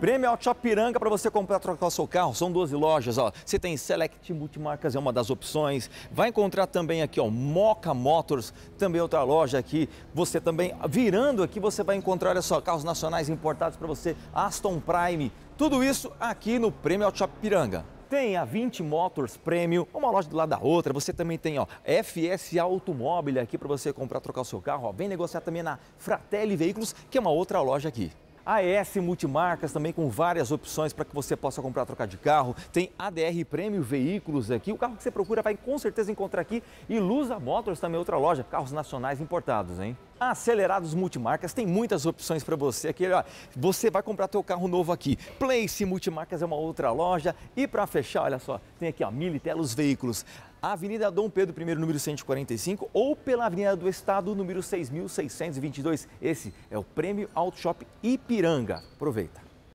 Prêmio Auto Piranga para você comprar trocar seu carro. São 12 lojas, ó. Você tem Select Multimarcas, é uma das opções. Vai encontrar também aqui, ó, Moca Motors, também outra loja aqui. Você também, virando aqui, você vai encontrar, olha só, carros nacionais importados para você, Aston Prime. Tudo isso aqui no Prêmio Auto Piranga. Tem a 20 Motors Prêmio, uma loja do lado da outra. Você também tem ó, FS Automóvel aqui para você comprar, trocar o seu carro. Ó. Vem negociar também na Fratelli Veículos, que é uma outra loja aqui. AES Multimarcas também com várias opções para que você possa comprar, trocar de carro. Tem ADR Prêmio Veículos aqui. O carro que você procura vai com certeza encontrar aqui. E Lusa Motors também, outra loja. Carros nacionais importados, hein? Acelerados Multimarcas tem muitas opções para você aqui. você vai comprar teu carro novo aqui. Place Multimarcas é uma outra loja. E para fechar, olha só, tem aqui, ó, Militelos Veículos. Avenida Dom Pedro I, número 145, ou pela Avenida do Estado, número 6.622. Esse é o Prêmio Auto Shop Ipiranga. Aproveita.